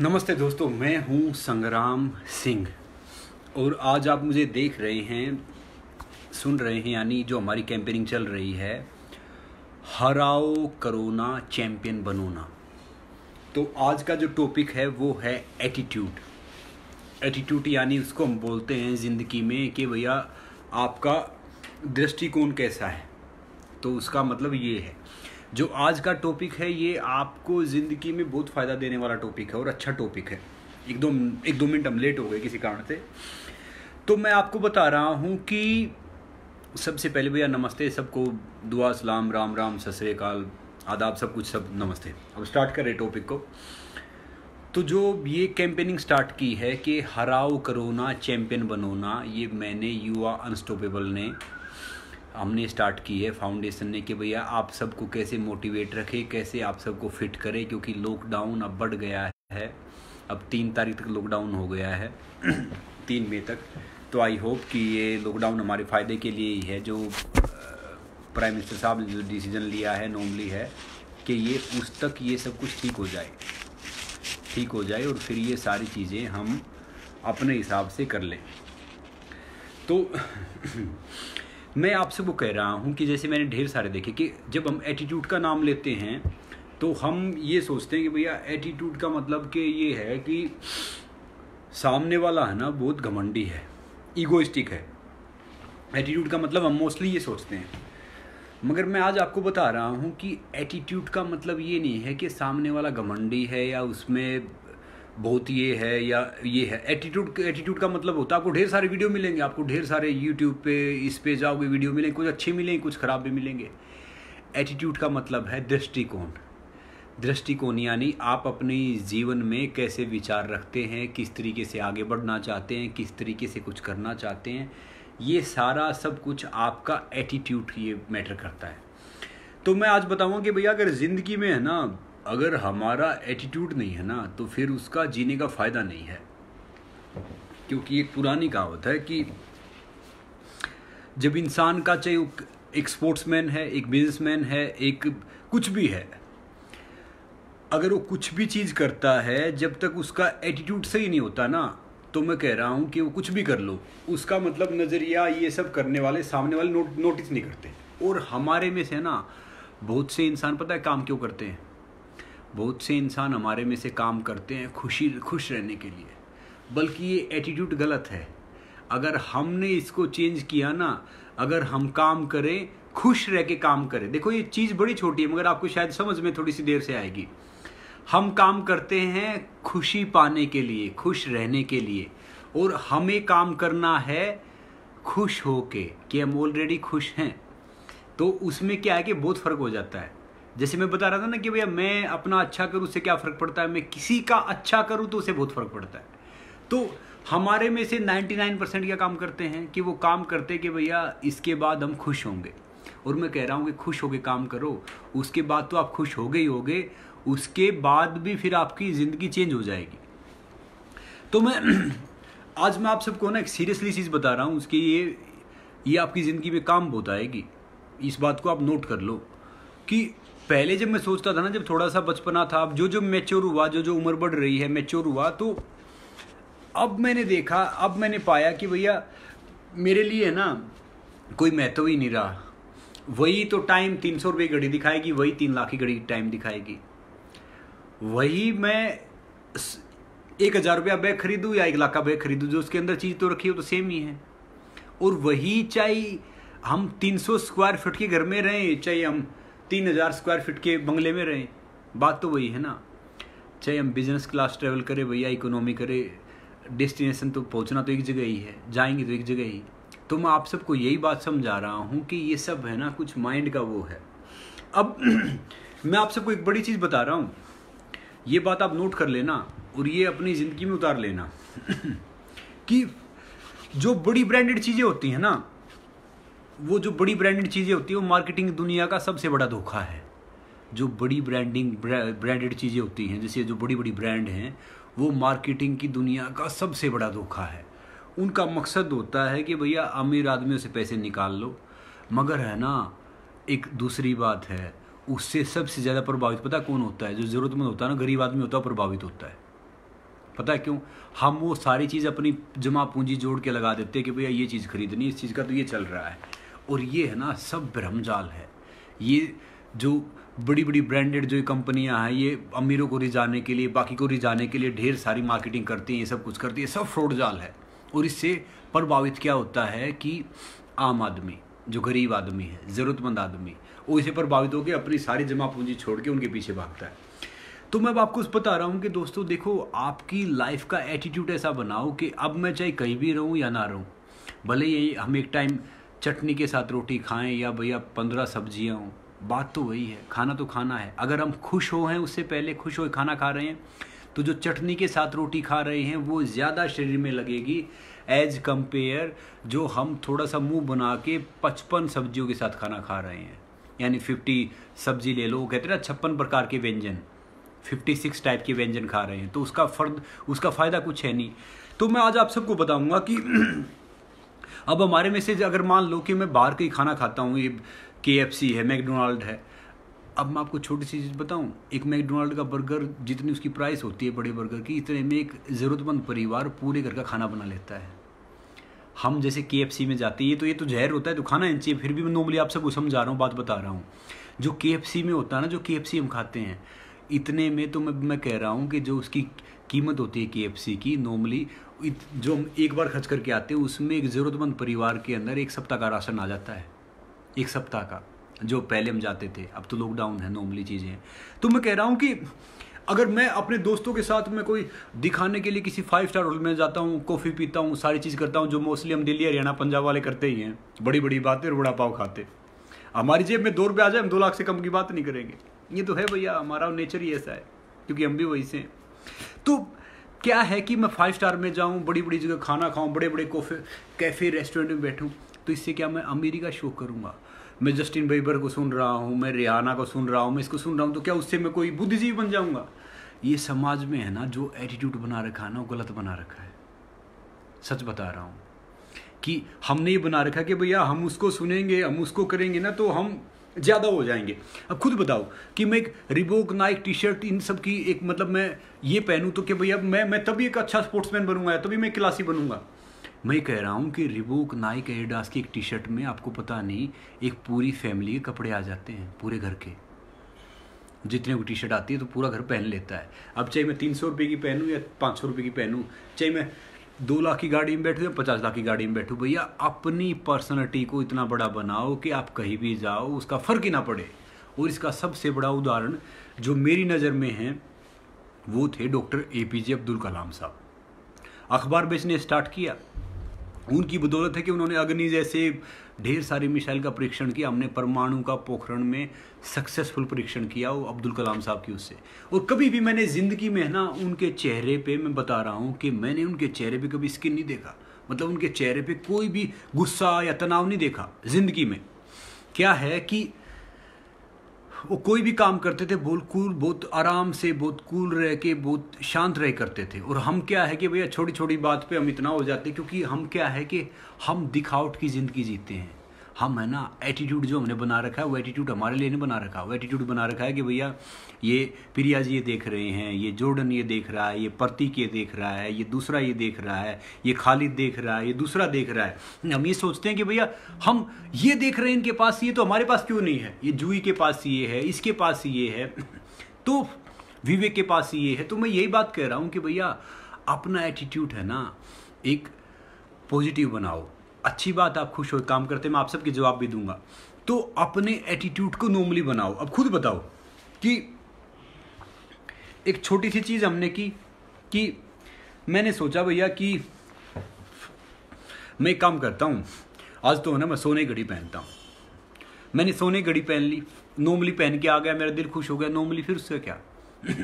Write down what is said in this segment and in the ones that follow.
नमस्ते दोस्तों मैं हूं संग्राम सिंह और आज आप मुझे देख रहे हैं सुन रहे हैं यानी जो हमारी कैंपेनिंग चल रही है हराओ करोना चैम्पियन बनोना तो आज का जो टॉपिक है वो है एटीट्यूड एटीट्यूड यानी उसको हम बोलते हैं ज़िंदगी में कि भैया आपका दृष्टिकोण कैसा है तो उसका मतलब ये है जो आज का टॉपिक है ये आपको ज़िंदगी में बहुत फ़ायदा देने वाला टॉपिक है और अच्छा टॉपिक है एक दो एक दो मिनट हम लेट हो गए किसी कारण से तो मैं आपको बता रहा हूँ कि सबसे पहले भैया नमस्ते सबको दुआ सलाम राम राम सतरकाल आदाब सब कुछ सब नमस्ते अब स्टार्ट कर रहे टॉपिक को तो जो ये कैंपेनिंग स्टार्ट की है कि हराओ करोना चैम्पियन बनोना ये मैंने युवा अनस्टॉपेबल ने हमने स्टार्ट की है फाउंडेशन ने कि भैया आप सबको कैसे मोटिवेट रखे कैसे आप सबको फिट करें क्योंकि लॉकडाउन अब बढ़ गया है अब तीन तारीख तक लॉकडाउन हो गया है तीन मई तक तो आई होप कि ये लॉकडाउन हमारे फ़ायदे के लिए ही है जो प्राइम मिनिस्टर साहब ने जो डिसीजन लिया है नॉर्मली है कि ये उस तक ये सब कुछ ठीक हो जाए ठीक हो जाए और फिर ये सारी चीज़ें हम अपने हिसाब से कर लें तो मैं आपसे वो कह रहा हूँ कि जैसे मैंने ढेर सारे देखे कि जब हम एटीट्यूड का नाम लेते हैं तो हम ये सोचते हैं कि भैया एटीट्यूड का मतलब कि ये है कि सामने वाला है ना बहुत घमंडी है ईगोइस्टिक है एटीट्यूड का मतलब हम मोस्टली ये सोचते हैं मगर मैं आज आपको बता रहा हूँ कि एटीट्यूड का मतलब ये नहीं है कि सामने वाला घमंडी है या उसमें बहुत ये है या ये है एटीट्यूड एटीट्यूड का मतलब होता है आपको ढेर सारे वीडियो मिलेंगे आपको ढेर सारे यूट्यूब पे इस पे जाओगे वीडियो मिलेंगे कुछ अच्छे मिलेंगे कुछ ख़राब भी मिलेंगे एटीट्यूड का मतलब है दृष्टिकोण दृष्टिकोण यानी आप अपने जीवन में कैसे विचार रखते हैं किस तरीके से आगे बढ़ना चाहते हैं किस तरीके से कुछ करना चाहते हैं ये सारा सब कुछ आपका एटीट्यूड ये मैटर करता है तो मैं आज बताऊँगा कि भैया अगर ज़िंदगी में है ना अगर हमारा एटीट्यूड नहीं है ना तो फिर उसका जीने का फायदा नहीं है क्योंकि एक पुरानी कहावत है कि जब इंसान का चाहे एक स्पोर्ट्समैन है एक बिजनेसमैन है एक कुछ भी है अगर वो कुछ भी चीज़ करता है जब तक उसका एटीट्यूड सही नहीं होता ना तो मैं कह रहा हूँ कि वो कुछ भी कर लो उसका मतलब नज़रिया ये सब करने वाले सामने वाले नोटिस नहीं करते और हमारे में से ना बहुत से इंसान पता है काम क्यों करते हैं बहुत से इंसान हमारे में से काम करते हैं खुशी खुश रहने के लिए बल्कि ये एटीट्यूड गलत है अगर हमने इसको चेंज किया ना अगर हम काम करें खुश रह के काम करें देखो ये चीज़ बड़ी छोटी है मगर आपको शायद समझ में थोड़ी सी देर से आएगी हम काम करते हैं खुशी पाने के लिए खुश रहने के लिए और हमें काम करना है खुश हो के कि हम ऑलरेडी खुश हैं तो उसमें क्या है कि बहुत फ़र्क हो जाता है जैसे मैं बता रहा था ना कि भैया मैं अपना अच्छा करूँ उससे क्या फ़र्क पड़ता है मैं किसी का अच्छा करूँ तो उसे बहुत फ़र्क पड़ता है तो हमारे में से 99 परसेंट क्या काम करते हैं कि वो काम करते कि भैया इसके बाद हम खुश होंगे और मैं कह रहा हूँ कि खुश होके काम करो उसके बाद तो आप खुश हो गए ही होगे उसके बाद भी फिर आपकी ज़िंदगी चेंज हो जाएगी तो मैं आज मैं आप सबको ना एक सीरियसली चीज़ बता रहा हूँ उसकी ये ये आपकी ज़िंदगी में काम बहुत आएगी इस बात को आप नोट कर लो कि पहले जब मैं सोचता था ना जब थोड़ा सा बचपना था अब जो जो मेच्योर हुआ जो जो उम्र बढ़ रही है मेच्योर हुआ तो अब मैंने देखा अब मैंने पाया कि भैया मेरे लिए ना कोई महत्व ही नहीं रहा वही तो टाइम तीन सौ रुपये घड़ी दिखाएगी वही तीन लाख की घड़ी टाइम दिखाएगी वही मैं एक हज़ार रुपया बैग खरीदूँ या एक लाख का बैग खरीदूँ जो उसके अंदर चीज़ तो रखी हो तो सेम ही है और वही चाहे हम तीन सौ स्क्वायर फुट के घर में रहें चाहे हम तीन हज़ार स्क्वायर फीट के बंगले में रहें बात तो वही है ना चाहे हम बिजनेस क्लास ट्रेवल करें भैया इकोनॉमी करें डेस्टिनेशन तो पहुंचना तो एक जगह ही है जाएंगे तो एक जगह ही तो मैं आप सबको यही बात समझा रहा हूँ कि ये सब है ना कुछ माइंड का वो है अब मैं आप सबको एक बड़ी चीज़ बता रहा हूँ ये बात आप नोट कर लेना और ये अपनी ज़िंदगी में उतार लेना कि जो बड़ी ब्रांडेड चीज़ें होती हैं ना वो जो बड़ी ब्रांडेड चीज़ें होती है वो मार्केटिंग दुनिया का सबसे बड़ा धोखा है जो बड़ी ब्रांडिंग ब्रांडेड चीज़ें होती हैं जैसे जो बड़ी बड़ी ब्रांड हैं वो मार्केटिंग की दुनिया का सबसे बड़ा धोखा है उनका मकसद होता है कि भैया अमीर आदमियों से पैसे निकाल लो मगर है ना एक दूसरी बात है उससे सबसे ज़्यादा प्रभावित पता कौन होता है जो ज़रूरतमंद होता है ना गरीब आदमी होता है प्रभावित होता है पता है क्यों हम वो सारी चीज़ अपनी जमा पूंजी जोड़ के लगा देते हैं कि भैया ये चीज़ खरीदनी इस चीज़ का तो ये चल रहा है और ये है ना सब भ्रमजाल है ये जो बड़ी बड़ी ब्रांडेड जो कंपनियां हैं ये अमीरों को रिजाने के लिए बाकी को रिजाने के लिए ढेर सारी मार्केटिंग करती हैं ये सब कुछ करती है सब फ्रॉड जाल है और इससे प्रभावित क्या होता है कि आम आदमी जो गरीब आदमी है ज़रूरतमंद आदमी वो इसे प्रभावित होकर अपनी सारी जमा पूंजी छोड़ के उनके पीछे भागता है तो मैं अब आपको बता रहा हूँ कि दोस्तों देखो आपकी लाइफ का एटीट्यूड ऐसा बनाओ कि अब मैं चाहे कहीं भी रहूँ या ना रहूँ भले ही हम एक टाइम चटनी के साथ रोटी खाएं या भैया पंद्रह सब्जियां हों बात तो वही है खाना तो खाना है अगर हम खुश हो हैं उससे पहले खुश हो खाना खा रहे हैं तो जो चटनी के साथ रोटी खा रहे हैं वो ज़्यादा शरीर में लगेगी एज कंपेयर जो हम थोड़ा सा मुंह बना के पचपन सब्जियों के साथ खाना खा रहे हैं यानी फिफ्टी सब्जी ले लो कहते हैं ना छप्पन प्रकार के व्यंजन फिफ्टी सिक्स टाइप के व्यंजन खा रहे हैं तो उसका फर्द उसका फ़ायदा कुछ है नहीं तो मैं आज आप सबको बताऊंगा कि अब हमारे में से अगर मान लो कि मैं बाहर का ही खाना खाता हूँ ये के है मैकडोनाल्ड है अब मैं आपको छोटी सी चीज़ बताऊं एक मैकडोनाल्ड का बर्गर जितनी उसकी प्राइस होती है बड़े बर्गर की इतने में एक ज़रूरतमंद परिवार पूरे घर का खाना बना लेता है हम जैसे के एफ सी में जाते हैं ये तो ये तो जहर होता है तो खाना इन चाहिए फिर भी मैं नॉर्मली आप सबको समझा रहा हूँ बात बता रहा हूँ जो के एफ सी में होता है ना जो के एफ सी हम खाते हैं इतने में तो मैं मैं कह रहा हूँ कि जो उसकी कीमत होती है के की नॉर्मली जो हम एक बार खर्च करके आते हैं उसमें एक ज़रूरतमंद परिवार के अंदर एक सप्ताह का राशन आ जाता है एक सप्ताह का जो पहले हम जाते थे अब तो लॉकडाउन है नॉर्मली चीज़ें तो मैं कह रहा हूँ कि अगर मैं अपने दोस्तों के साथ में कोई दिखाने के लिए किसी फाइव स्टार होटल में जाता हूँ कॉफ़ी पीता हूँ सारी चीज़ करता हूँ जो मोस्टली हम दिल्ली हरियाणा पंजाब वाले करते ही हैं बड़ी बड़ी बातें और बड़ा पाव खाते हमारी जेब में दो रुपये आ जाए हम दो लाख से कम की बात नहीं करेंगे ये तो है भैया हमारा नेचर ही ऐसा है क्योंकि हम भी वही से हैं तो क्या है कि मैं फाइव स्टार में जाऊँ बड़ी बड़ी जगह खाना खाऊं बड़े बड़े कोफे कैफ़े रेस्टोरेंट में बैठूँ तो इससे क्या मैं अमेरिका शो करूँगा मैं जस्टिन बेबर को सुन रहा हूँ मैं रिहाना को सुन रहा हूँ मैं इसको सुन रहा हूँ तो क्या उससे मैं कोई बुद्धिजीवी बन जाऊँगा ये समाज में है ना जो एटीट्यूड बना रखा है ना वो गलत बना रखा है सच बता रहा हूँ कि हमने ये बना रखा कि भैया हम उसको सुनेंगे हम उसको करेंगे ना तो हम ज़्यादा हो जाएंगे अब खुद बताओ कि मैं एक रिबोक नाइक टी शर्ट इन सब की एक मतलब मैं ये पहनूँ तो कि भैया मैं मैं तभी एक अच्छा स्पोर्ट्समैन बनूंगा या तभी मैं क्लासी बनूंगा मैं कह रहा हूँ कि रिबोक नाइक एडास की एक टी शर्ट में आपको पता नहीं एक पूरी फैमिली के कपड़े आ जाते हैं पूरे घर के जितने को टी शर्ट आती है तो पूरा घर पहन लेता है अब चाहे मैं तीन सौ रुपये की पहनूँ या पाँच सौ रुपये की पहनूँ चाहे मैं दो लाख की गाड़ी में बैठो या पचास लाख की गाड़ी में बैठो भैया अपनी पर्सनलिटी को इतना बड़ा बनाओ कि आप कहीं भी जाओ उसका फ़र्क ही ना पड़े और इसका सबसे बड़ा उदाहरण जो मेरी नज़र में है वो थे doctor A P J Abdul Kalam sahab अखबार बेचने स्टार्ट किया उनकी बदौलत है कि उन्होंने अग्नि जैसे ढेर सारी मिसाइल का परीक्षण किया हमने परमाणु का पोखरण में सक्सेसफुल परीक्षण किया वो अब्दुल कलाम साहब की उससे और कभी भी मैंने ज़िंदगी में ना उनके चेहरे पे मैं बता रहा हूँ कि मैंने उनके चेहरे पे कभी स्किन नहीं देखा मतलब उनके चेहरे पे कोई भी गुस्सा या तनाव नहीं देखा ज़िंदगी में क्या है कि वो कोई भी काम करते थे बहुत कूल बहुत आराम से बहुत कूल रह के बहुत शांत रह करते थे और हम क्या है कि भैया छोटी छोटी बात पे हम इतना हो जाते क्योंकि हम क्या है कि हम दिखावट की ज़िंदगी जीते हैं हम है ना एटीट्यूड जो हमने बना रखा है वो एटीट्यूड हमारे लिए नहीं बना रखा वो एटीट्यूड बना रखा है कि भैया ये जी ये देख रहे हैं ये जोर्डन ये देख रहा है ये प्रतीक ये देख रहा है ये दूसरा ये देख रहा है ये खालिद देख रहा है ये दूसरा देख रहा है हम ये सोचते हैं कि भैया हम ये देख रहे हैं इनके पास ये तो हमारे पास क्यों नहीं है ये जूई के पास ये है इसके पास ये है तो विवेक के पास ये है तो मैं यही बात कह रहा हूँ कि भैया अपना एटीट्यूड है ना एक पॉजिटिव बनाओ अच्छी बात आप खुश हो काम करते मैं आप सबके जवाब भी दूंगा तो अपने एटीट्यूड को नॉर्मली बनाओ अब खुद बताओ कि एक छोटी सी चीज़ हमने की कि मैंने सोचा भैया कि मैं एक काम करता हूँ आज तो है ना मैं सोने घड़ी पहनता हूँ मैंने सोने घड़ी पहन ली नॉर्मली पहन के आ गया मेरा दिल खुश हो गया नॉर्मली फिर उससे क्या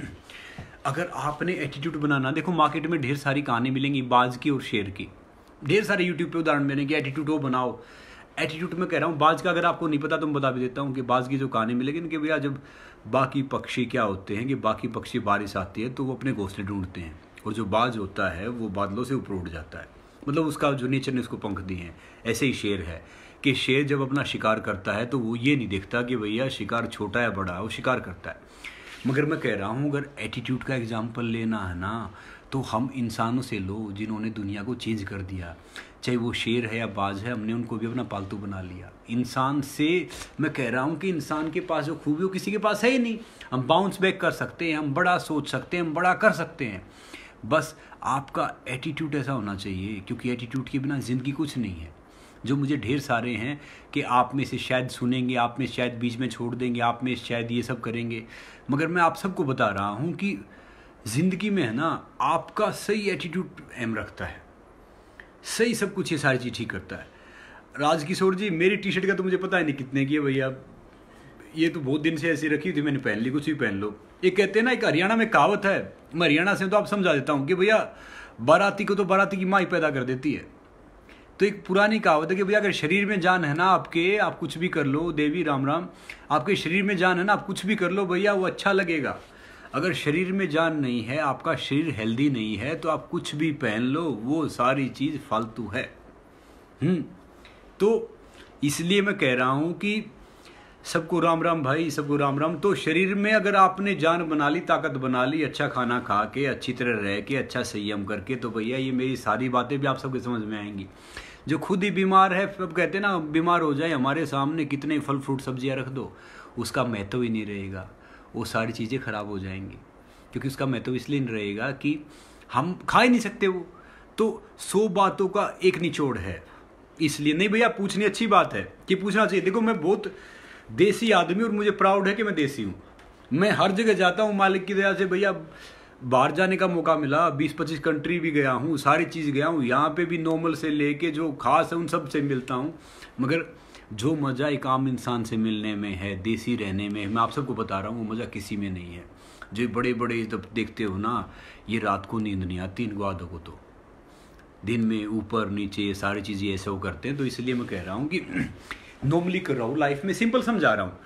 अगर आपने एटीट्यूड बनाना देखो मार्केट में ढेर सारी कहानी मिलेंगी बाज की और शेर की ढेर सारे यूट्यूब पे उदाहरण मैंने कि एटीट्यूड हो बनाओ एटीट्यूड में कह रहा हूँ बाज का अगर आपको नहीं पता तो मैं बता भी देता हूँ कि बाज की जो कहानी मिलेगी लेकिन भैया जब बाकी पक्षी क्या होते हैं कि बाकी पक्षी बारिश आती है तो वो अपने घोंसले ढूंढते हैं और जो बाज होता है वो बादलों से ऊपर उठ जाता है मतलब उसका जो नेचर ने उसको पंख दिए हैं ऐसे ही शेर है कि शेर जब अपना शिकार करता है तो वो ये नहीं देखता कि भैया शिकार छोटा या बड़ा है वो शिकार करता है मगर मैं कह रहा हूँ अगर एटीट्यूड का एग्जाम्पल लेना है ना तो हम इंसानों से लो जिन्होंने दुनिया को चेंज कर दिया चाहे वो शेर है या बाज है हमने उनको भी अपना पालतू बना लिया इंसान से मैं कह रहा हूँ कि इंसान के पास जो खूबी वो किसी के पास है ही नहीं हम बाउंस बैक कर सकते हैं हम बड़ा सोच सकते हैं हम बड़ा कर सकते हैं बस आपका एटीट्यूड ऐसा होना चाहिए क्योंकि एटीट्यूड के बिना ज़िंदगी कुछ नहीं है जो मुझे ढेर सारे हैं कि आप में से शायद सुनेंगे आप में शायद बीच में छोड़ देंगे आप में शायद ये सब करेंगे मगर मैं आप सबको बता रहा हूँ कि ज़िंदगी में है ना आपका सही एटीट्यूड एम रखता है सही सब कुछ ये सारी चीज़ ठीक करता है राज किशोर जी मेरी टी शर्ट का तो मुझे पता है नहीं कितने की है भैया ये तो बहुत दिन से ऐसी रखी हुई थी मैंने पहन ली कुछ भी पहन लो ये कहते हैं ना एक हरियाणा में कहावत है मैं हरियाणा से तो आप समझा देता हूँ कि भैया बाराती को तो बाराती की माँ ही पैदा कर देती है तो एक पुरानी कहावत है कि भैया अगर शरीर में जान है ना आपके आप कुछ भी कर लो देवी राम राम आपके शरीर में जान है ना आप कुछ भी कर लो भैया वो अच्छा लगेगा अगर शरीर में जान नहीं है आपका शरीर हेल्दी नहीं है तो आप कुछ भी पहन लो वो सारी चीज़ फालतू है हम्म। तो इसलिए मैं कह रहा हूँ कि सबको राम राम भाई सबको राम राम तो शरीर में अगर आपने जान बना ली ताकत बना ली अच्छा खाना खा के अच्छी तरह रह के अच्छा संयम करके तो भैया ये मेरी सारी बातें भी आप सबके समझ में आएंगी जो खुद ही बीमार है अब कहते हैं ना बीमार हो जाए हमारे सामने कितने फल फ्रूट सब्जियां रख दो उसका महत्व ही नहीं रहेगा वो सारी चीज़ें ख़राब हो जाएंगी क्योंकि उसका महत्व इसलिए नहीं रहेगा कि हम खा ही नहीं सकते वो तो सौ बातों का एक निचोड़ है इसलिए नहीं भैया पूछनी अच्छी बात है कि पूछना चाहिए देखो मैं बहुत देसी आदमी और मुझे प्राउड है कि मैं देसी हूँ मैं हर जगह जाता हूँ मालिक की दया से भैया बाहर जाने का मौका मिला बीस पच्चीस कंट्री भी गया हूँ सारी चीज़ गया हूँ यहाँ पे भी नॉर्मल से लेके जो खास है उन सब से मिलता हूँ मगर जो मज़ा एक आम इंसान से मिलने में है देसी रहने में मैं आप सबको बता रहा हूँ वो मज़ा किसी में नहीं है जो बड़े बड़े जब देखते हो ना ये रात को नींद नहीं आती इनको आदों को तो दिन में ऊपर नीचे सारी चीज़ें ऐसे वो करते हैं तो इसलिए मैं कह रहा हूँ कि नॉर्मली कर रहा हूँ लाइफ में सिंपल समझा रहा हूँ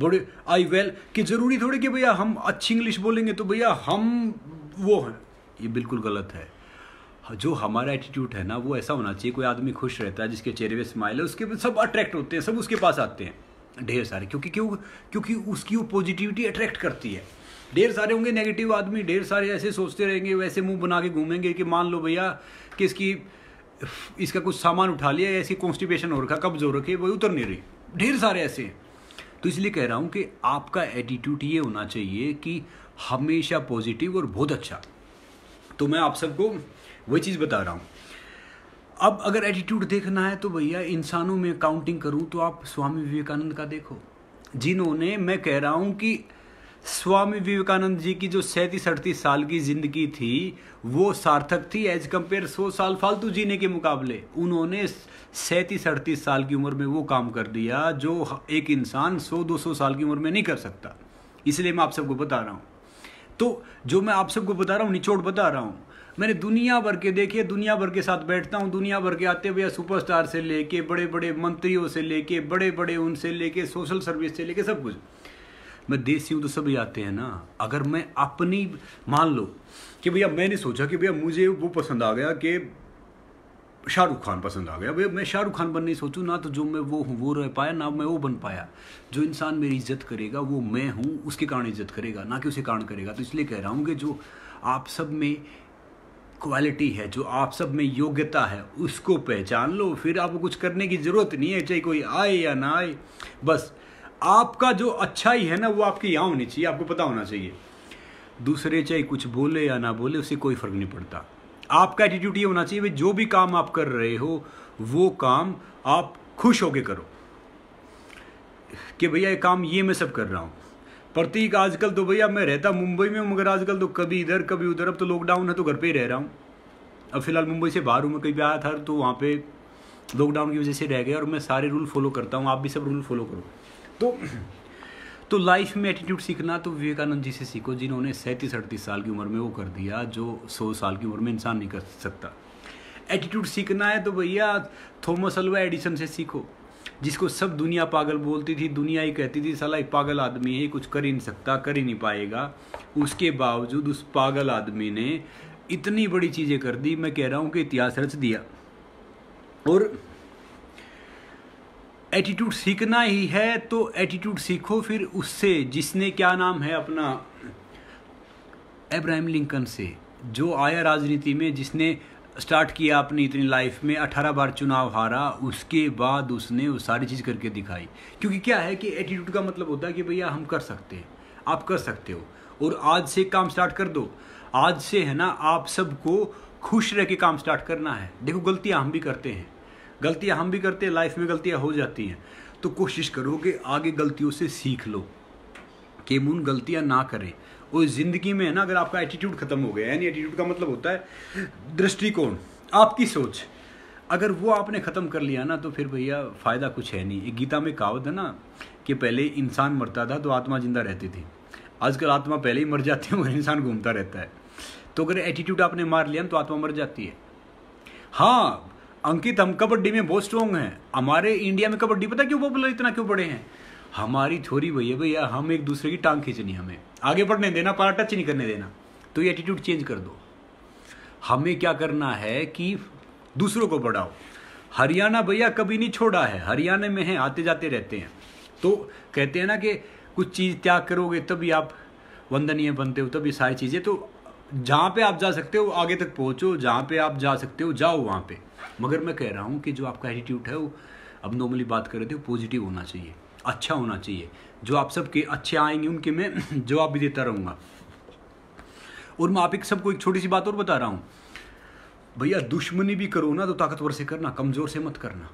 बड़े आई वेल कि ज़रूरी थोड़ी कि भैया हम अच्छी इंग्लिश बोलेंगे तो भैया हम वो हैं ये बिल्कुल गलत है हाँ, जो हमारा एटीट्यूड है ना वो ऐसा होना चाहिए कोई आदमी खुश रहता है जिसके चेहरे पे स्माइल है उसके सब अट्रैक्ट होते हैं सब उसके पास आते हैं ढेर सारे क्योंकि क्यों क्योंकि उसकी वो पॉजिटिविटी अट्रैक्ट करती है ढेर सारे होंगे नेगेटिव आदमी ढेर सारे ऐसे सोचते रहेंगे वैसे मुंह बना के घूमेंगे कि मान लो भैया कि इसकी इसका कुछ सामान उठा लिया या इसकी कॉन्स्टिपेशन हो रखा कब्ज हो रखे वो उतर नहीं रही ढेर सारे ऐसे हैं तो इसलिए कह रहा हूँ कि आपका एटीट्यूड ये होना चाहिए कि हमेशा पॉजिटिव और बहुत अच्छा तो मैं आप सबको वही चीज़ बता रहा हूँ अब अगर एटीट्यूड देखना है तो भैया इंसानों में काउंटिंग करूँ तो आप स्वामी विवेकानंद का देखो जिन्होंने मैं कह रहा हूँ कि स्वामी विवेकानंद जी की जो सैंतीस अड़तीस साल की जिंदगी थी वो सार्थक थी एज कंपेयर सौ साल फालतू जीने के मुकाबले उन्होंने सैंतीस अड़तीस साल की उम्र में वो काम कर दिया जो एक इंसान सौ दो सौ साल की उम्र में नहीं कर सकता इसलिए मैं आप सबको बता रहा हूँ तो जो मैं आप सबको बता रहा हूँ निचोड़ बता रहा हूँ मैंने दुनिया भर के देखे दुनिया भर के साथ बैठता हूँ दुनिया भर के आते हुए सुपरस्टार से लेके बड़े बड़े मंत्रियों से लेके बड़े बड़े उनसे लेके सोशल सर्विस से लेके सब कुछ मैं देसी हूँ तो सभी आते हैं ना अगर मैं अपनी मान लो कि भैया मैंने सोचा कि भैया मुझे वो पसंद आ गया कि शाहरुख खान पसंद आ गया भैया मैं शाहरुख खान बनने सोचूँ ना तो जो मैं वो हूँ वो रह पाया ना मैं वो बन पाया जो इंसान मेरी इज्जत करेगा वो मैं हूँ उसके कारण इज्जत करेगा ना कि उसे कारण करेगा तो इसलिए कह रहा हूँ कि जो आप सब में क्वालिटी है जो आप सब में योग्यता है उसको पहचान लो फिर आपको कुछ करने की ज़रूरत नहीं है चाहे कोई आए या ना आए बस आपका जो अच्छाई है ना वो आपके यहाँ होनी चाहिए आपको पता होना चाहिए दूसरे चाहे कुछ बोले या ना बोले उससे कोई फ़र्क नहीं पड़ता आपका एटीट्यूड ये होना चाहिए भाई जो भी काम आप कर रहे हो वो काम आप खुश होके करो कि भैया ये काम ये मैं सब कर रहा हूँ प्रतीक आजकल तो भैया मैं रहता मुंबई में मगर आजकल तो कभी इधर कभी उधर अब तो लॉकडाउन है तो घर पे ही रह रहा हूँ अब फिलहाल मुंबई से बाहर हूँ मैं कहीं भी आया था तो वहाँ पे लॉकडाउन की वजह से रह गया और मैं सारे रूल फॉलो करता हूँ आप भी सब रूल फॉलो करो तो तो लाइफ में एटीट्यूड सीखना तो विवेकानंद जी से सीखो जिन्होंने सैंतीस अड़तीस साल की उम्र में वो कर दिया जो सौ साल की उम्र में इंसान नहीं कर सकता एटीट्यूड सीखना है तो भैया थॉमस अल्वा एडिसन से सीखो जिसको सब दुनिया पागल बोलती थी दुनिया ही कहती थी साला एक पागल आदमी है कुछ कर ही नहीं सकता कर ही नहीं पाएगा उसके बावजूद उस पागल आदमी ने इतनी बड़ी चीज़ें कर दी मैं कह रहा हूं कि इतिहास रच दिया और एटीट्यूड सीखना ही है तो एटीट्यूड सीखो फिर उससे जिसने क्या नाम है अपना एब्राहम लिंकन से जो आया राजनीति में जिसने स्टार्ट किया अपनी इतनी लाइफ में अठारह बार चुनाव हारा उसके बाद उसने वो सारी चीज़ करके दिखाई क्योंकि क्या है कि एटीट्यूड का मतलब होता है कि भैया हम कर सकते हैं आप कर सकते हो और आज से काम स्टार्ट कर दो आज से है ना आप सबको खुश रह के काम स्टार्ट करना है देखो गलतियाँ हम भी करते हैं गलतियाँ हम भी करते हैं लाइफ में गलतियाँ हो जाती हैं तो कोशिश करो कि आगे गलतियों से सीख लो कि उन गलतियाँ ना करें वो ज़िंदगी में है ना अगर आपका एटीट्यूड ख़त्म हो गया यानी एटीट्यूड का मतलब होता है दृष्टिकोण आपकी सोच अगर वो आपने ख़त्म कर लिया ना तो फिर भैया फ़ायदा कुछ है नहीं एक गीता में कहावत है ना कि पहले इंसान मरता था तो आत्मा ज़िंदा रहती थी आजकल आत्मा पहले ही मर जाती है और इंसान घूमता रहता है तो अगर एटीट्यूड आपने मार लिया तो आत्मा मर जाती है हाँ अंकित हम कबड्डी में बहुत स्ट्रॉन्ग हैं हमारे इंडिया में कबड्डी पता क्यों पॉपुलर इतना क्यों बड़े हैं हमारी थोड़ी भैया भैया हम एक दूसरे की टांग खींचनी हमें आगे बढ़ने देना पारा टच नहीं करने देना तो ये एटीट्यूड चेंज कर दो हमें क्या करना है कि दूसरों को बढ़ाओ हरियाणा भैया कभी नहीं छोड़ा है हरियाणा में हैं आते जाते रहते हैं तो कहते हैं ना कि कुछ चीज़ त्याग करोगे तभी आप वंदनीय बनते हो तभी सारी चीज़ें तो जहाँ पे आप जा सकते हो आगे तक पहुँचो जहाँ पे आप जा सकते हो जाओ वहाँ पे मगर मैं कह रहा हूँ कि जो आपका एटीट्यूड है वो अब नॉर्मली बात कर रहे थे वो पॉजिटिव होना चाहिए अच्छा होना चाहिए जो आप सबके अच्छे आएंगे उनके मैं जवाब भी देता रहूंगा और मैं आप एक सबको एक छोटी सी बात और बता रहा हूं भैया दुश्मनी भी करो ना तो ताकतवर से करना कमज़ोर से मत करना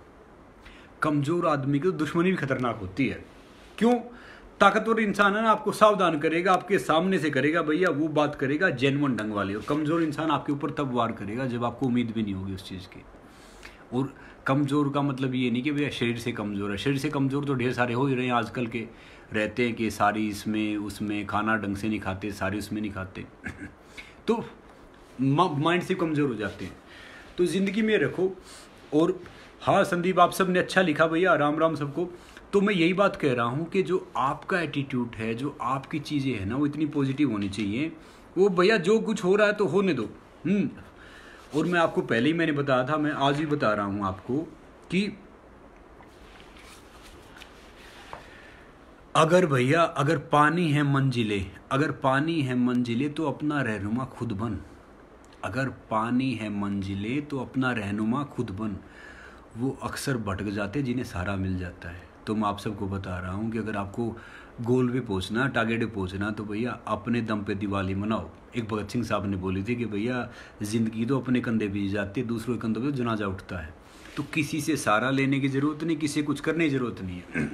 कमज़ोर आदमी की तो दुश्मनी भी खतरनाक होती है क्यों ताकतवर इंसान है ना आपको सावधान करेगा आपके सामने से करेगा भैया वो बात करेगा जेनवन ढंग वाली और कमज़ोर इंसान आपके ऊपर तब वार करेगा जब आपको उम्मीद भी नहीं होगी उस चीज़ की और कमज़ोर का मतलब ये नहीं कि भैया शरीर से कमज़ोर है शरीर से कमज़ोर तो ढेर सारे हो ही रहे हैं आजकल के रहते हैं कि सारी इसमें उसमें खाना ढंग से नहीं खाते सारी उसमें नहीं खाते तो माइंड से कमज़ोर हो जाते हैं तो ज़िंदगी में रखो और हाँ संदीप आप सब ने अच्छा लिखा भैया राम राम सबको तो मैं यही बात कह रहा हूँ कि जो आपका एटीट्यूड है जो आपकी चीज़ें हैं ना वो इतनी पॉजिटिव होनी चाहिए वो भैया जो कुछ हो रहा है तो होने दो हम्म। और मैं आपको पहले ही मैंने बताया था मैं आज भी बता रहा हूँ आपको कि अगर भैया अगर पानी है मंजिले अगर पानी है मंजिले तो अपना रहनुमा खुद बन अगर पानी है मंजिले तो अपना रहनुमा खुद बन वो अक्सर भटक जाते जिन्हें सहारा मिल जाता है तो मैं आप सबको बता रहा हूँ कि अगर आपको गोल पे पहुँचना टारगेट पे पहुँचना तो भैया अपने दम पे दिवाली मनाओ एक भगत सिंह साहब ने बोली थी कि भैया ज़िंदगी तो अपने कंधे पे जाती है दूसरों के कंधों पर जनाजा उठता है तो किसी से सहारा लेने की ज़रूरत नहीं किसी कुछ करने की ज़रूरत नहीं है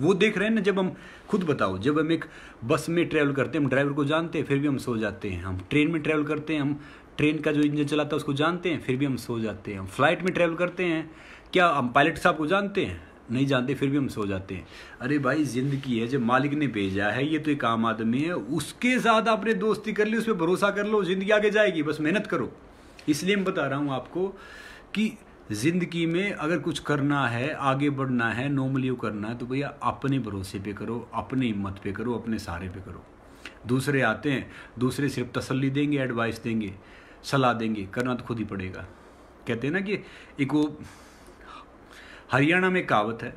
वो देख रहे हैं ना जब हम खुद बताओ जब हम एक बस में ट्रैवल करते हैं हम ड्राइवर को जानते हैं फिर भी हम सो जाते हैं हम ट्रेन में ट्रैवल करते हैं हम ट्रेन का जो इंजन चलाता है उसको जानते हैं फिर भी हम सो जाते हैं हम फ्लाइट में ट्रैवल करते हैं क्या हम पायलट साहब को जानते हैं नहीं जानते फिर भी हम सो जाते हैं अरे भाई ज़िंदगी है जब मालिक ने भेजा है ये तो एक आम आदमी है उसके साथ आपने दोस्ती कर ली उस पर भरोसा कर लो ज़िंदगी आगे जाएगी बस मेहनत करो इसलिए मैं बता रहा हूँ आपको कि ज़िंदगी में अगर कुछ करना है आगे बढ़ना है नॉर्मली करना है तो भैया अपने भरोसे पे करो अपने हिम्मत पे करो अपने सहारे पे करो दूसरे आते हैं दूसरे सिर्फ तसल्ली देंगे एडवाइस देंगे सलाह देंगे करना तो खुद ही पड़ेगा कहते हैं ना कि एक वो हरियाणा में कहावत है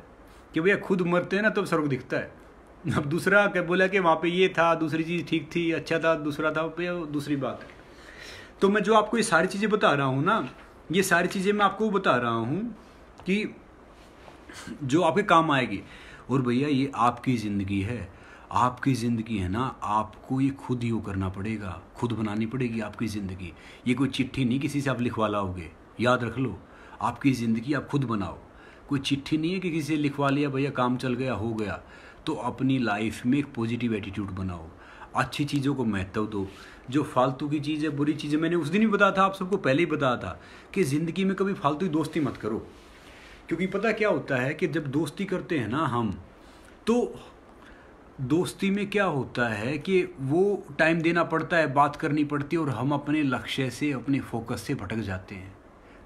कि भैया खुद मरते हैं ना तब तो स्वर्ग दिखता है अब दूसरा क्या बोला कि वहाँ पे ये था दूसरी चीज़ ठीक थी अच्छा था दूसरा था भैया दूसरी बात है तो मैं जो आपको ये सारी चीज़ें बता रहा हूँ ना ये सारी चीज़ें मैं आपको बता रहा हूँ कि जो आपके काम आएगी और भैया ये आपकी ज़िंदगी है आपकी ज़िंदगी है ना आपको ये खुद ही करना पड़ेगा खुद बनानी पड़ेगी आपकी ज़िंदगी ये कोई चिट्ठी नहीं किसी से आप लिखवा लाओगे याद रख लो आपकी ज़िंदगी आप खुद बनाओ कोई चिट्ठी नहीं है कि किसी से लिखवा लिया भैया काम चल गया हो गया तो अपनी लाइफ में एक पॉजिटिव एटीट्यूड बनाओ अच्छी चीज़ों को महत्व दो जो फालतू की चीज़ है बुरी चीज़ है मैंने उस दिन भी बताया था आप सबको पहले ही बताया था कि ज़िंदगी में कभी फालतू दोस्ती मत करो क्योंकि पता क्या होता है कि जब दोस्ती करते हैं ना हम तो दोस्ती में क्या होता है कि वो टाइम देना पड़ता है बात करनी पड़ती है और हम अपने लक्ष्य से अपने फोकस से भटक जाते हैं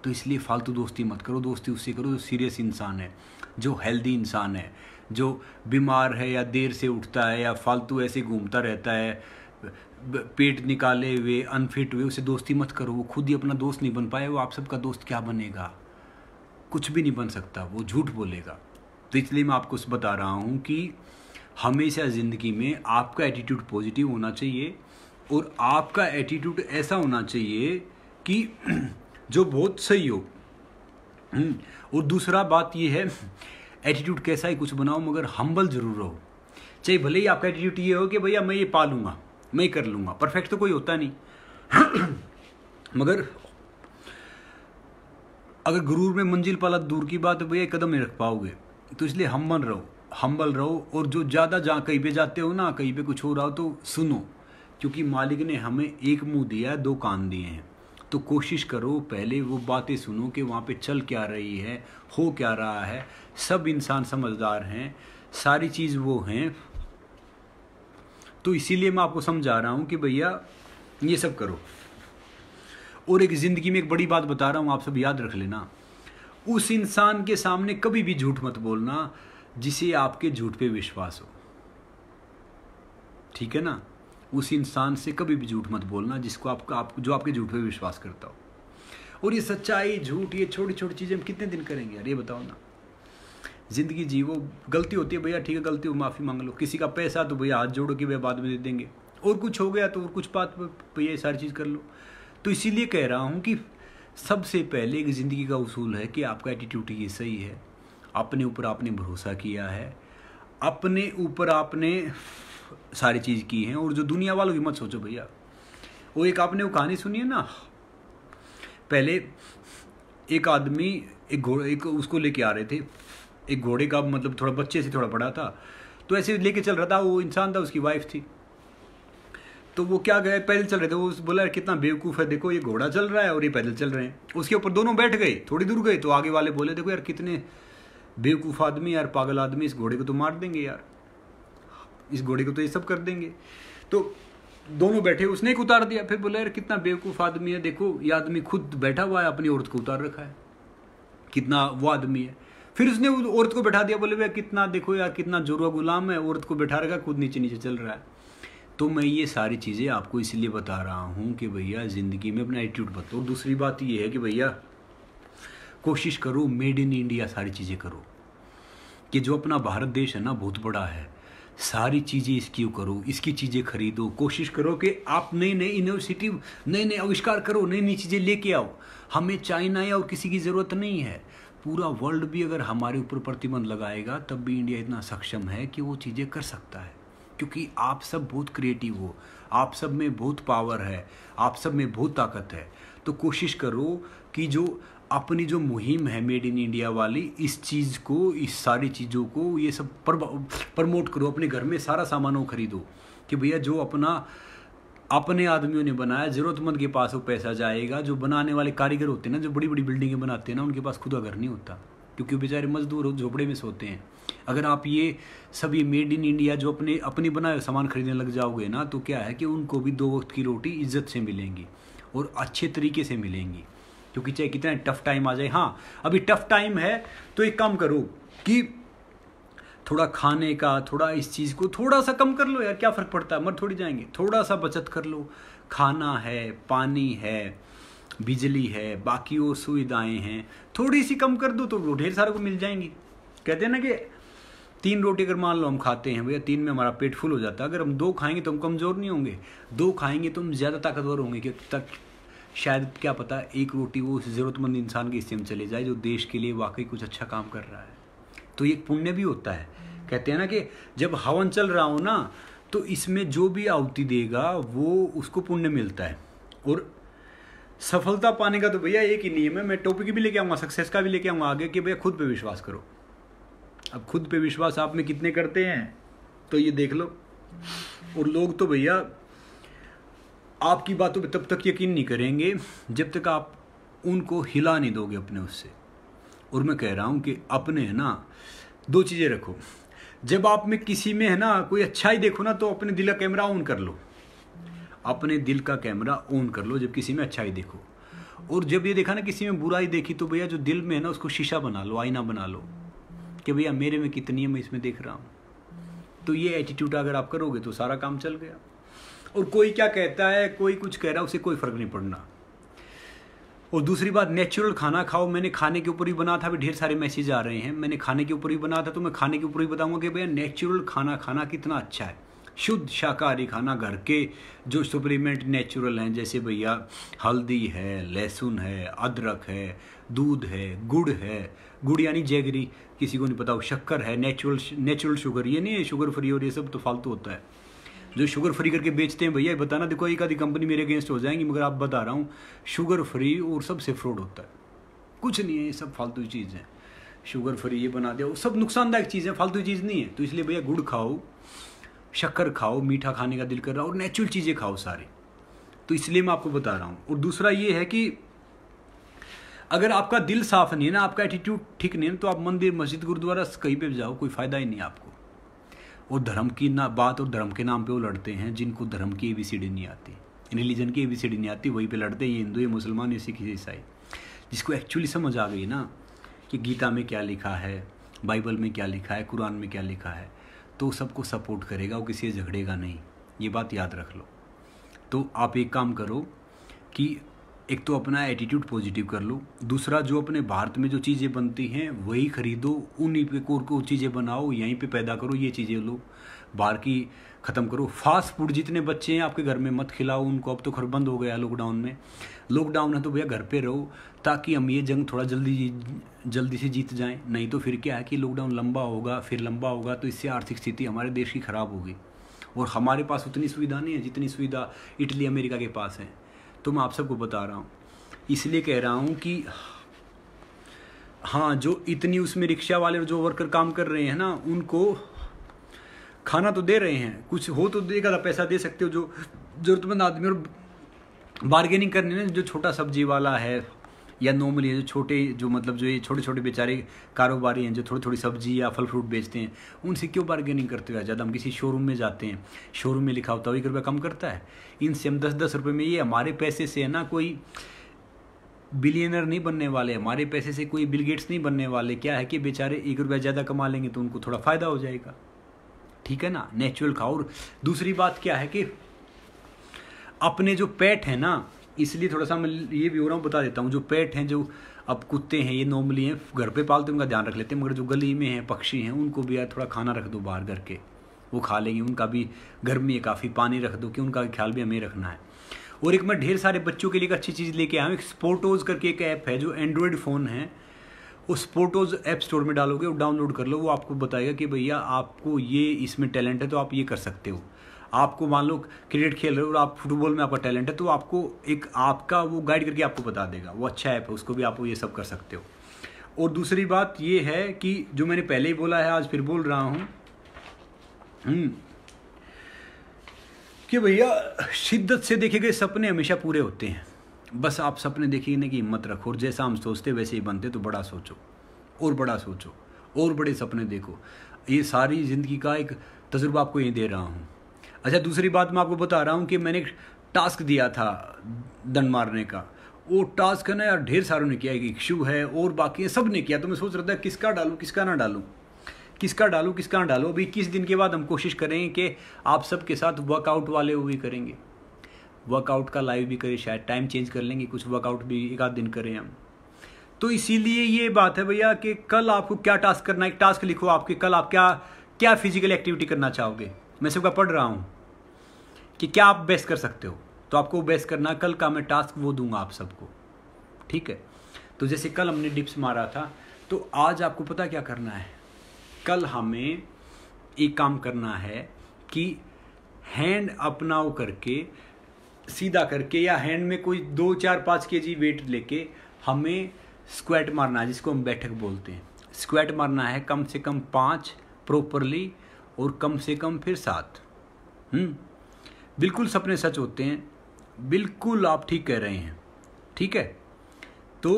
तो इसलिए फालतू दोस्ती मत करो दोस्ती उससे करो जो सीरियस इंसान है जो हेल्दी इंसान है जो बीमार है या देर से उठता है या फालतू ऐसे घूमता रहता है पेट निकाले हुए अनफिट हुए उसे दोस्ती मत करो वो खुद ही अपना दोस्त नहीं बन पाए वो आप सबका दोस्त क्या बनेगा कुछ भी नहीं बन सकता वो झूठ बोलेगा तो इसलिए मैं आपको बता रहा हूँ कि हमेशा ज़िंदगी में आपका एटीट्यूड पॉजिटिव होना चाहिए और आपका एटीट्यूड ऐसा होना चाहिए कि जो बहुत सही हो हम्म, और दूसरा बात ये है एटीट्यूड कैसा ही कुछ बनाओ मगर हम्बल ज़रूर रहो चाहिए भले ही आपका एटीट्यूड ये हो कि भैया मैं ये पालूंगा मैं ही कर लूँगा परफेक्ट तो कोई होता नहीं मगर अगर गुरूर में मंजिल पाला दूर की बात है भैया कदम नहीं रख पाओगे तो इसलिए हम्बल रहो हम्बल रहो और जो ज़्यादा जहाँ कहीं पे जाते हो ना कहीं पे कुछ हो रहा हो तो सुनो क्योंकि मालिक ने हमें एक मुंह दिया है दो कान दिए हैं तो कोशिश करो पहले वो बातें सुनो कि वहाँ पे चल क्या रही है हो क्या रहा है सब इंसान समझदार हैं सारी चीज़ वो हैं तो इसीलिए मैं आपको समझा रहा हूं कि भैया ये सब करो और एक ज़िंदगी में एक बड़ी बात बता रहा हूं आप सब याद रख लेना उस इंसान के सामने कभी भी झूठ मत बोलना जिसे आपके झूठ पे विश्वास हो ठीक है ना उस इंसान से कभी भी झूठ मत बोलना जिसको आपका आप जो आपके झूठ पे विश्वास करता हो और ये सच्चाई झूठ ये छोटी छोटी चीज़ें हम कितने दिन करेंगे यार ये बताओ ना ज़िंदगी जीवो गलती होती है भैया ठीक है गलती हो माफ़ी मांग लो किसी का पैसा तो भैया हाथ जोड़ो कि भैया बाद में दे देंगे और कुछ हो गया तो और कुछ बात भैया ये सारी चीज़ कर लो तो इसीलिए कह रहा हूँ कि सबसे पहले एक ज़िंदगी का उसूल है कि आपका एटीट्यूड ये सही है अपने ऊपर आपने भरोसा किया है अपने ऊपर आपने सारी चीज़ की है और जो दुनिया वालों की मत सोचो भैया वो एक आपने वो कहानी सुनी है ना पहले एक आदमी एक घोड़ा एक उसको लेके आ रहे थे एक घोड़े का मतलब थोड़ा बच्चे से थोड़ा बड़ा था तो ऐसे लेके चल रहा था वो इंसान था उसकी वाइफ थी तो वो क्या गए पैदल चल रहे थे वो बोला कितना बेवकूफ़ है देखो ये घोड़ा चल रहा है और ये पैदल चल रहे हैं उसके ऊपर दोनों बैठ गए थोड़ी दूर गए तो आगे वाले बोले देखो यार कितने बेवकूफ़ आदमी यार पागल आदमी इस घोड़े को तो मार देंगे यार इस घोड़े को तो ये सब कर देंगे तो दोनों बैठे उसने एक उतार दिया फिर बोला यार कितना बेवकूफ़ आदमी है देखो ये आदमी खुद बैठा हुआ है अपनी औरत को उतार रखा है कितना वो आदमी है फिर उसने औरत को बैठा दिया बोले भैया कितना देखो यार कितना जुर्वा गुलाम है औरत को बैठा रखा खुद नीचे नीचे चल रहा है तो मैं ये सारी चीज़ें आपको इसलिए बता रहा हूँ कि भैया ज़िंदगी में अपना एटीट्यूड बताओ दूसरी बात ये है कि भैया कोशिश करो मेड इन इंडिया सारी चीज़ें करो कि जो अपना भारत देश है ना बहुत बड़ा है सारी चीज़ें इसकी करो इसकी चीज़ें खरीदो कोशिश करो कि आप नई नई इनोवेटिव नए नए आविष्कार करो नई नई चीज़ें लेके आओ हमें चाइना या और किसी की ज़रूरत नहीं है पूरा वर्ल्ड भी अगर हमारे ऊपर प्रतिबंध लगाएगा तब भी इंडिया इतना सक्षम है कि वो चीज़ें कर सकता है क्योंकि आप सब बहुत क्रिएटिव हो आप सब में बहुत पावर है आप सब में बहुत ताकत है तो कोशिश करो कि जो अपनी जो मुहिम है मेड इन इंडिया वाली इस चीज़ को इस सारी चीज़ों को ये सब प्रमोट करो अपने घर में सारा सामान वो खरीदो कि भैया जो अपना अपने आदमियों ने बनाया ज़रूरतमंद के पास वो पैसा जाएगा जो बनाने वाले कारीगर होते हैं ना जो बड़ी बड़ी बिल्डिंगें बनाते हैं ना उनके पास खुद का घर नहीं होता क्योंकि बेचारे मजदूर झोपड़े में सोते हैं अगर आप ये सब ये मेड इन इंडिया जो अपने अपने बनाए सामान खरीदने लग जाओगे ना तो क्या है कि उनको भी दो वक्त की रोटी इज्जत से मिलेंगी और अच्छे तरीके से मिलेंगी क्योंकि चाहे कितना टफ टाइम आ जाए हाँ अभी टफ टाइम है तो एक काम करो कि थोड़ा खाने का थोड़ा इस चीज़ को थोड़ा सा कम कर लो यार क्या फ़र्क पड़ता है मर थोड़ी जाएंगे थोड़ा सा बचत कर लो खाना है पानी है बिजली है बाकी वो सुविधाएं हैं थोड़ी सी कम कर दो तो वो ढेर सारे को मिल जाएंगी कहते हैं ना कि तीन रोटी अगर मान लो हम खाते हैं भैया तीन में हमारा पेट फुल हो जाता है अगर हम दो खाएंगे तो हम कमज़ोर नहीं होंगे दो खाएंगे तो हम ज़्यादा ताकतवर होंगे क्योंकि तक शायद क्या पता एक रोटी वो ज़रूरतमंद इंसान के हिस्से में चले जाए जो देश के लिए वाकई कुछ अच्छा काम कर रहा है तो ये पुण्य भी होता है कहते हैं ना कि जब हवन चल रहा हो ना तो इसमें जो भी आहुति देगा वो उसको पुण्य मिलता है और सफलता पाने का तो भैया एक ही नियम है मैं टॉपिक भी लेके आऊँगा सक्सेस का भी लेके आऊँगा आगे कि भैया खुद पे विश्वास करो अब खुद पे विश्वास आप में कितने करते हैं तो ये देख लो और लोग तो भैया आपकी बातों पर तब तक यकीन नहीं करेंगे जब तक आप उनको हिला नहीं दोगे अपने उससे और मैं कह रहा हूँ कि अपने है ना दो चीज़ें रखो जब आप में किसी में है ना कोई अच्छा ही देखो ना तो अपने दिल का कैमरा ऑन कर लो अपने दिल का कैमरा ऑन कर लो जब किसी में अच्छाई देखो और जब ये देखा ना किसी में बुराई देखी तो भैया जो दिल में है ना उसको शीशा बना लो आईना बना लो कि भैया मेरे में कितनी है मैं इसमें देख रहा हूँ तो ये एटीट्यूड अगर आप करोगे तो सारा काम चल गया और कोई क्या कहता है कोई कुछ कह रहा है उसे कोई फर्क नहीं पड़ना और दूसरी बात नेचुरल खाना खाओ मैंने खाने के ऊपर ही बना था अभी ढेर सारे मैसेज आ रहे हैं मैंने खाने के ऊपर ही बना था तो मैं खाने के ऊपर ही बताऊंगा कि भैया नेचुरल खाना खाना कितना अच्छा है शुद्ध शाकाहारी खाना घर के जो सप्लीमेंट नेचुरल हैं जैसे भैया हल्दी है लहसुन है अदरक है दूध है गुड़ है गुड़ यानी जैगरी किसी को नहीं पता शक्कर है नेचुरल नेचुरल शुगर ये नहीं है शुगर फ्री और ये सब तो फालतू होता है जो शुगर फ्री करके बेचते हैं भैया बताना देखो एक आधी कंपनी मेरे अगेंस्ट हो जाएंगी मगर आप बता रहा हूँ शुगर फ्री और सबसे फ्रॉड होता है कुछ नहीं है ये सब फालतू चीज़ है शुगर फ्री ये बना दिया वो सब नुकसानदायक चीज़ है फालतू चीज़ नहीं है तो इसलिए भैया गुड़ खाओ शक्कर खाओ मीठा खाने का दिल कर रहा और नेचुरल चीज़ें खाओ सारी तो इसलिए मैं आपको बता रहा हूँ और दूसरा ये है कि अगर आपका दिल साफ नहीं है ना आपका एटीट्यूड ठीक नहीं है तो आप मंदिर मस्जिद गुरुद्वारा कहीं पर जाओ कोई फ़ायदा ही नहीं आपको और धर्म की ना बात और धर्म के नाम पे वो लड़ते हैं जिनको धर्म की ए नहीं आती रिलीजन की ए नहीं आती वहीं पे लड़ते हैं ये हिंदू ये मुसलमान ये सिख ये ईसाई जिसको एक्चुअली समझ आ गई ना कि गीता में क्या लिखा है बाइबल में क्या लिखा है कुरान में क्या लिखा है तो सबको सपोर्ट करेगा वो किसी से झगड़ेगा नहीं ये बात याद रख लो तो आप एक काम करो कि एक तो अपना एटीट्यूड पॉजिटिव कर लो दूसरा जो अपने भारत में जो चीज़ें बनती हैं वही खरीदो उन्हीं पे कोर को चीज़ें बनाओ यहीं पे पैदा करो ये चीज़ें लो बाहर की ख़त्म करो फास्ट फूड जितने बच्चे हैं आपके घर में मत खिलाओ उनको अब तो घर बंद हो गया लॉकडाउन में लॉकडाउन है तो भैया घर पे रहो ताकि हम ये जंग थोड़ा जल्दी जल्दी से जीत जाएं नहीं तो फिर क्या है कि लॉकडाउन लंबा होगा फिर लंबा होगा तो इससे आर्थिक स्थिति हमारे देश की ख़राब होगी और हमारे पास उतनी सुविधा नहीं है जितनी सुविधा इटली अमेरिका के पास है तो मैं आप सबको बता रहा हूँ इसलिए कह रहा हूँ कि हाँ जो इतनी उसमें रिक्शा वाले जो वर्कर काम कर रहे हैं ना उनको खाना तो दे रहे हैं कुछ हो तो देगा था तो पैसा दे सकते हो जो ज़रूरतमंद आदमी और बार्गेनिंग करने में जो छोटा सब्जी वाला है या नॉर्मली जो छोटे जो मतलब जो ये छोटे छोटे बेचारे कारोबारी हैं जो थोड़ी थोड़ी सब्जी या फल फ्रूट बेचते हैं उनसे क्यों बार्गेनिंग करते हुए ज़्यादा हम किसी शोरूम में जाते हैं शोरूम में लिखा होता है एक रुपया कम करता है इनसे हम दस दस रुपये में ये हमारे पैसे से है ना कोई बिलियनर नहीं बनने वाले हमारे पैसे से कोई बिलगेट्स नहीं बनने वाले क्या है कि बेचारे एक रुपया ज़्यादा कमा लेंगे तो उनको थोड़ा फ़ायदा हो जाएगा ठीक है ना नेचुरल खाओ और दूसरी बात क्या है कि अपने जो पेट है ना इसलिए थोड़ा सा मैं ये भी हो रहा हूँ बता देता हूँ जो पेट हैं जो अब कुत्ते हैं ये नॉर्मली हैं घर पे पालते हैं उनका ध्यान रख लेते हैं मगर जो गली में हैं पक्षी हैं उनको भी यार थोड़ा खाना रख दो बाहर घर के वो खा लेंगे उनका भी गर्मी है काफ़ी पानी रख दो कि उनका ख्याल भी हमें रखना है और एक मैं ढेर सारे बच्चों के लिए एक अच्छी चीज़ लेके आया हूँ एक स्पोटोज करके एक ऐप है जो एंड्रॉयड फ़ोन है उस स्पोटोज ऐप स्टोर में डालोगे और डाउनलोड कर लो वो आपको बताएगा कि भैया आपको ये इसमें टैलेंट है तो आप ये कर सकते हो आपको मान लो क्रिकेट खेल रहे हो और आप फुटबॉल में आपका टैलेंट है तो आपको एक आपका वो गाइड करके आपको बता देगा वो अच्छा ऐप है उसको भी आप ये सब कर सकते हो और दूसरी बात ये है कि जो मैंने पहले ही बोला है आज फिर बोल रहा हूँ हम्म, कि भैया शिद्दत से देखे गए सपने हमेशा पूरे होते हैं बस आप सपने देखने की हिम्मत रखो और जैसा हम सोचते वैसे ही बनते तो बड़ा सोचो और बड़ा सोचो और बड़े सपने देखो ये सारी ज़िंदगी का एक तजुर्बा आपको ये दे रहा हूँ अच्छा दूसरी बात मैं आपको बता रहा हूँ कि मैंने एक टास्क दिया था दंड मारने का वो टास्क है ना यार ढेर सारों ने किया इक्शु है और बाकी है सब ने किया तो मैं सोच रहा था किसका डालूँ किसका ना डालूँ किसका डालूँ किसका ना डालूँ अभी किस दिन के बाद हम कोशिश करेंगे कि आप सबके साथ वर्कआउट वाले वो भी करेंगे वर्कआउट का लाइव भी करें शायद टाइम चेंज कर लेंगे कुछ वर्कआउट भी एक आध दिन करें हम तो इसीलिए ये बात है भैया कि कल आपको क्या टास्क करना है एक टास्क लिखो आपके कल आप क्या क्या फिजिकल एक्टिविटी करना चाहोगे मैं सबका पढ़ रहा हूँ कि क्या आप बेस कर सकते हो तो आपको बेस करना कल का मैं टास्क वो दूंगा आप सबको ठीक है तो जैसे कल हमने डिप्स मारा था तो आज आपको पता क्या करना है कल हमें एक काम करना है कि हैंड अपनाओ करके सीधा करके या हैंड में कोई दो चार पाँच के जी वेट लेके हमें स्क्वैट मारना है जिसको हम बैठक बोलते हैं स्क्वैट मारना है कम से कम पाँच प्रॉपरली और कम से कम फिर सात हम्म? बिल्कुल सपने सच होते हैं बिल्कुल आप ठीक कह रहे हैं ठीक है तो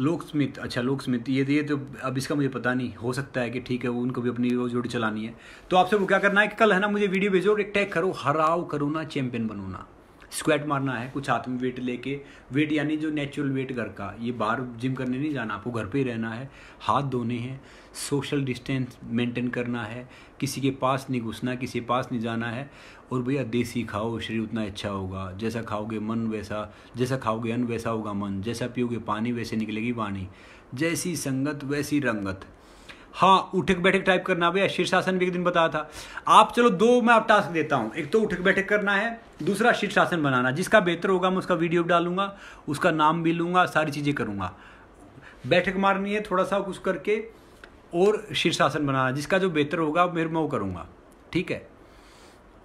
लोक स्मित अच्छा लोक स्मित ये तो, ये तो अब इसका मुझे पता नहीं हो सकता है कि ठीक है वो उनको भी अपनी रोज जोड़ी चलानी है तो आपसे वो क्या करना है कि कल है ना मुझे वीडियो भेजो और एक टैग करो हराओ करो ना चैम्पियन बनो ना स्क्वेट मारना है कुछ हाथ में वेट लेके वेट यानी जो नेचुरल वेट घर का ये बाहर जिम करने नहीं जाना आपको घर पे ही रहना है हाथ धोने हैं सोशल डिस्टेंस मेंटेन करना है किसी के पास नहीं घुसना किसी के पास नहीं जाना है और भैया देसी खाओ शरीर उतना अच्छा होगा जैसा खाओगे मन वैसा जैसा खाओगे अन्न वैसा होगा मन जैसा पियोगे पानी वैसे निकलेगी वाणी जैसी संगत वैसी रंगत हाँ उठक बैठक टाइप करना भैया शीर्षासन भी एक दिन बताया था आप चलो दो मैं आप टास्क देता हूँ एक तो उठक बैठक करना है दूसरा शीर्षासन बनाना जिसका बेहतर होगा मैं उसका वीडियो डालूंगा उसका नाम भी लूंगा सारी चीज़ें करूंगा बैठक मारनी है थोड़ा सा कुछ करके और शीर्षासन बनाना जिसका जो बेहतर होगा मेरे मैं वो करूँगा ठीक है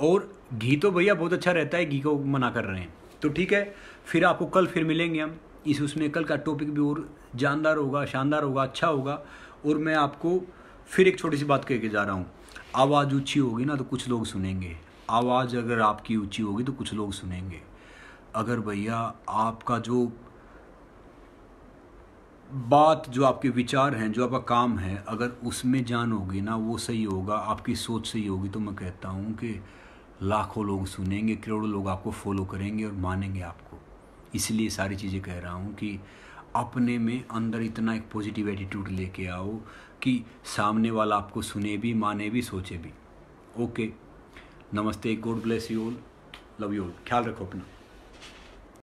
और घी तो भैया बहुत अच्छा रहता है घी को मना कर रहे हैं तो ठीक है फिर आपको कल फिर मिलेंगे हम इस उसमें कल का टॉपिक भी और जानदार होगा शानदार होगा अच्छा होगा और मैं आपको फिर एक छोटी सी बात कह के जा रहा हूँ आवाज़ ऊँची होगी ना तो कुछ लोग सुनेंगे आवाज़ अगर आपकी ऊँची होगी तो कुछ लोग सुनेंगे अगर भैया आपका जो बात जो आपके विचार हैं जो आपका काम है अगर उसमें जान होगी ना वो सही होगा आपकी सोच सही होगी तो मैं कहता हूँ कि लाखों लोग सुनेंगे करोड़ों लोग आपको फॉलो करेंगे और मानेंगे आपको इसलिए सारी चीज़ें कह रहा हूँ कि अपने में अंदर इतना एक पॉजिटिव एटीट्यूड लेके आओ कि सामने वाला आपको सुने भी माने भी सोचे भी ओके नमस्ते God bless you all love you all ख्याल रखो अपना